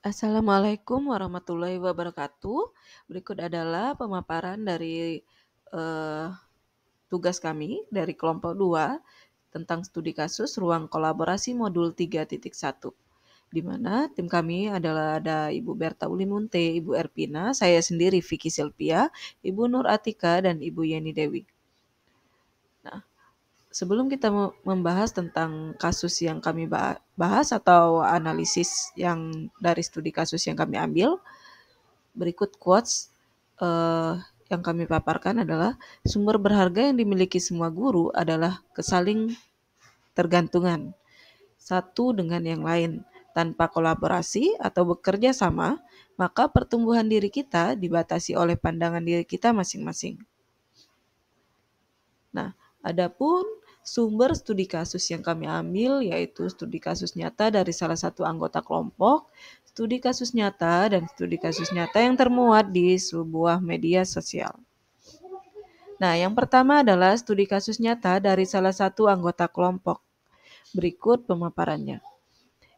Assalamualaikum warahmatullahi wabarakatuh. Berikut adalah pemaparan dari uh, tugas kami dari kelompok 2 tentang studi kasus ruang kolaborasi modul 3.1. Di mana tim kami adalah ada Ibu Berta Ulimunte, Ibu Erpina, saya sendiri Vicky Silpia, Ibu Nur Atika dan Ibu Yeni Dewi sebelum kita membahas tentang kasus yang kami bahas atau analisis yang dari studi kasus yang kami ambil, berikut quotes uh, yang kami paparkan adalah sumber berharga yang dimiliki semua guru adalah kesaling tergantungan satu dengan yang lain. Tanpa kolaborasi atau bekerja sama, maka pertumbuhan diri kita dibatasi oleh pandangan diri kita masing-masing. Nah, adapun Sumber studi kasus yang kami ambil yaitu studi kasus nyata dari salah satu anggota kelompok, studi kasus nyata, dan studi kasus nyata yang termuat di sebuah media sosial. Nah, yang pertama adalah studi kasus nyata dari salah satu anggota kelompok. Berikut pemaparannya.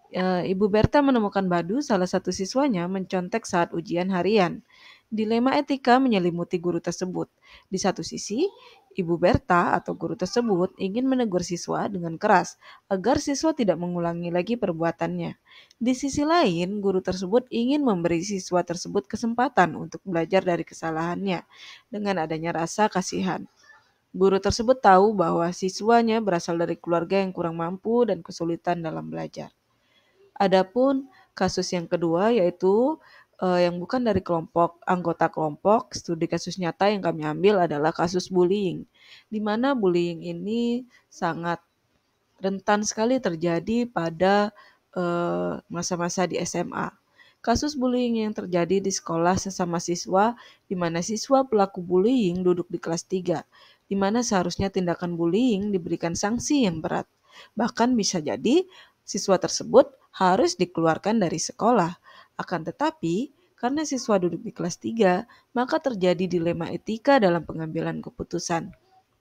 E, Ibu Berta menemukan Badu, salah satu siswanya, mencontek saat ujian harian. Dilema etika menyelimuti guru tersebut. Di satu sisi, Ibu Berta atau guru tersebut ingin menegur siswa dengan keras agar siswa tidak mengulangi lagi perbuatannya. Di sisi lain, guru tersebut ingin memberi siswa tersebut kesempatan untuk belajar dari kesalahannya dengan adanya rasa kasihan. Guru tersebut tahu bahwa siswanya berasal dari keluarga yang kurang mampu dan kesulitan dalam belajar. Adapun kasus yang kedua yaitu uh, yang bukan dari kelompok anggota kelompok, studi kasus nyata yang kami ambil adalah kasus bullying, di mana bullying ini sangat rentan sekali terjadi pada masa eh, masa-masa di SMA. Kasus bullying yang terjadi di sekolah sesama siswa, di mana siswa pelaku bullying duduk di kelas 3, di mana seharusnya tindakan bullying diberikan sanksi yang berat. Bahkan bisa jadi siswa tersebut harus dikeluarkan dari sekolah. Akan tetapi, karena siswa duduk di kelas 3, maka terjadi dilema etika dalam pengambilan keputusan,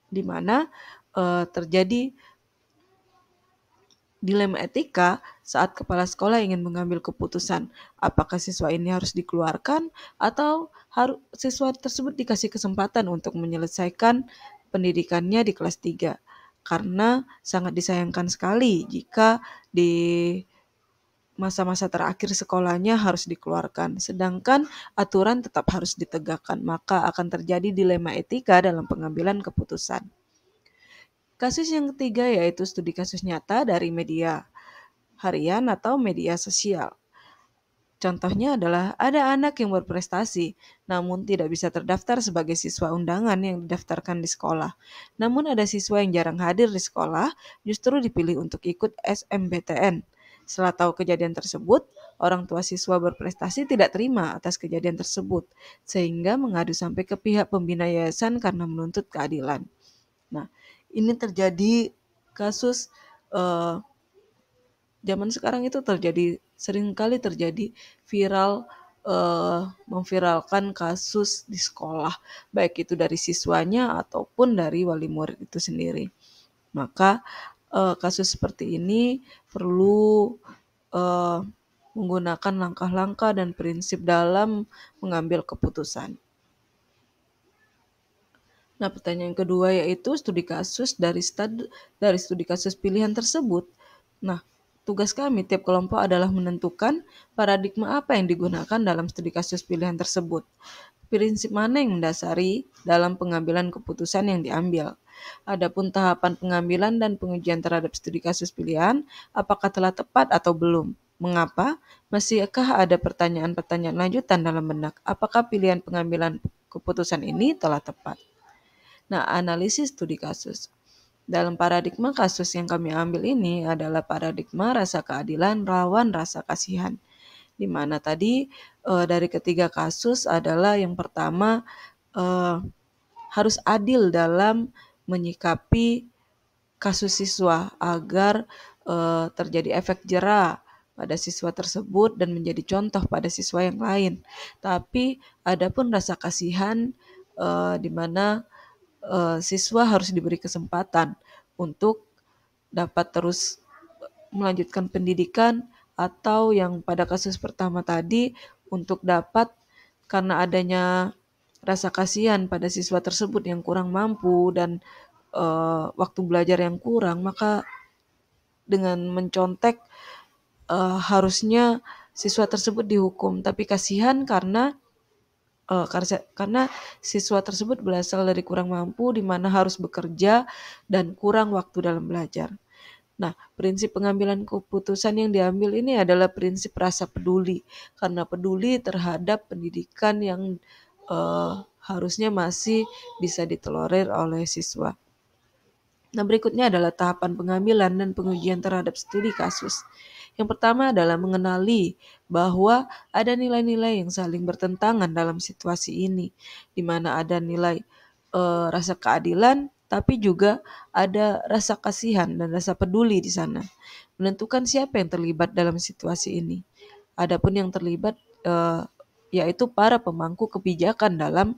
di mana eh, terjadi dilema etika saat kepala sekolah ingin mengambil keputusan apakah siswa ini harus dikeluarkan atau harus siswa tersebut dikasih kesempatan untuk menyelesaikan pendidikannya di kelas 3 karena sangat disayangkan sekali jika di masa-masa terakhir sekolahnya harus dikeluarkan, sedangkan aturan tetap harus ditegakkan, maka akan terjadi dilema etika dalam pengambilan keputusan. Kasus yang ketiga yaitu studi kasus nyata dari media harian atau media sosial. Contohnya adalah ada anak yang berprestasi, namun tidak bisa terdaftar sebagai siswa undangan yang didaftarkan di sekolah. Namun ada siswa yang jarang hadir di sekolah, justru dipilih untuk ikut SMBTN. Setelah tahu kejadian tersebut, orang tua siswa berprestasi tidak terima atas kejadian tersebut, sehingga mengadu sampai ke pihak pembina yayasan karena menuntut keadilan. Nah, ini terjadi kasus eh, zaman sekarang itu terjadi seringkali terjadi viral eh, memviralkan kasus di sekolah, baik itu dari siswanya ataupun dari wali murid itu sendiri. Maka uh, kasus seperti ini perlu uh, menggunakan langkah-langkah dan prinsip dalam mengambil keputusan. Nah, pertanyaan kedua yaitu studi kasus dari studi, dari studi kasus pilihan tersebut. Nah, Tugas kami tiap kelompok adalah menentukan paradigma apa yang digunakan dalam studi kasus pilihan tersebut. Prinsip mana yang mendasari dalam pengambilan keputusan yang diambil. Adapun tahapan pengambilan dan pengujian terhadap studi kasus pilihan, apakah telah tepat atau belum? Mengapa? Masihkah ada pertanyaan-pertanyaan lanjutan dalam benak? Apakah pilihan pengambilan keputusan ini telah tepat? Nah, analisis studi kasus. Dalam paradigma kasus yang kami ambil ini adalah paradigma rasa keadilan rawan rasa kasihan. Di mana tadi e, dari ketiga kasus adalah yang pertama e, harus adil dalam menyikapi kasus siswa agar e, terjadi efek jerah pada siswa tersebut dan menjadi contoh pada siswa yang lain. Tapi ada pun rasa kasihan e, di mana uh, siswa harus diberi kesempatan untuk dapat terus melanjutkan pendidikan atau yang pada kasus pertama tadi untuk dapat karena adanya rasa kasihan pada siswa tersebut yang kurang mampu dan uh, waktu belajar yang kurang maka dengan mencontek uh, harusnya siswa tersebut dihukum tapi kasihan karena uh, eh, karena, karena siswa tersebut berasal dari kurang mampu di mana harus bekerja dan kurang waktu dalam belajar. Nah, prinsip pengambilan keputusan yang diambil ini adalah prinsip rasa peduli karena peduli terhadap pendidikan yang uh, harusnya masih bisa ditolerir oleh siswa. Nah, berikutnya adalah tahapan pengambilan dan pengujian terhadap studi kasus. Yang pertama adalah mengenali bahwa ada nilai-nilai yang saling bertentangan dalam situasi ini, di mana ada nilai e, rasa keadilan, tapi juga ada rasa kasihan dan rasa peduli di sana. Menentukan siapa yang terlibat dalam situasi ini. Adapun yang terlibat e, yaitu para pemangku kebijakan dalam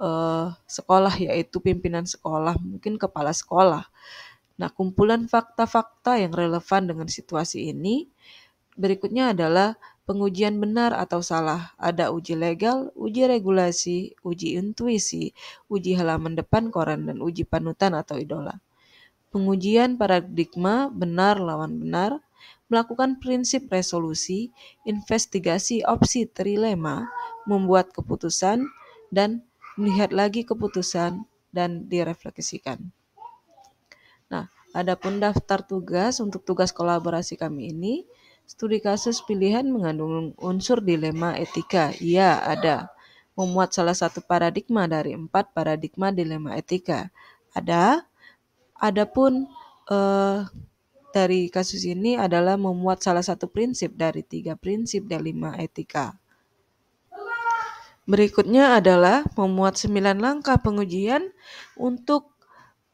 uh, sekolah yaitu pimpinan sekolah, mungkin kepala sekolah. Nah, kumpulan fakta-fakta yang relevan dengan situasi ini berikutnya adalah pengujian benar atau salah. Ada uji legal, uji regulasi, uji intuisi, uji halaman depan koran, dan uji panutan atau idola. Pengujian paradigma benar lawan benar, melakukan prinsip resolusi, investigasi opsi trilema, membuat keputusan, dan melihat lagi keputusan dan direfleksikan. Nah, adapun daftar tugas untuk tugas kolaborasi kami ini, studi kasus pilihan mengandung unsur dilema etika. Iya ada. Memuat salah satu paradigma dari empat paradigma dilema etika. Ada. Adapun eh, dari kasus ini adalah memuat salah satu prinsip dari tiga prinsip dilema etika. Berikutnya adalah memuat 9 langkah pengujian untuk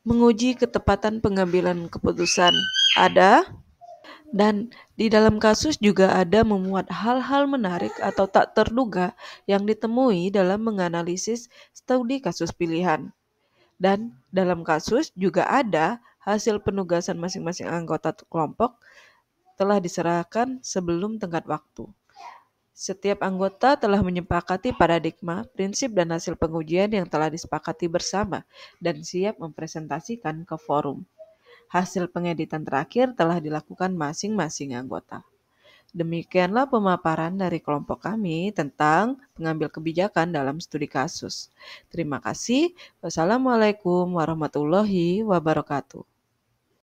menguji ketepatan pengambilan keputusan. Ada dan di dalam kasus juga ada memuat hal-hal menarik atau tak terduga yang ditemui dalam menganalisis studi kasus pilihan. Dan dalam kasus juga ada hasil penugasan masing-masing anggota kelompok telah diserahkan sebelum tenggat waktu. Setiap anggota telah menyepakati paradigma, prinsip, dan hasil pengujian yang telah disepakati bersama dan siap mempresentasikan ke forum. Hasil pengeditan terakhir telah dilakukan masing-masing anggota. Demikianlah pemaparan dari kelompok kami tentang pengambil kebijakan dalam studi kasus. Terima kasih. Wassalamualaikum warahmatullahi wabarakatuh.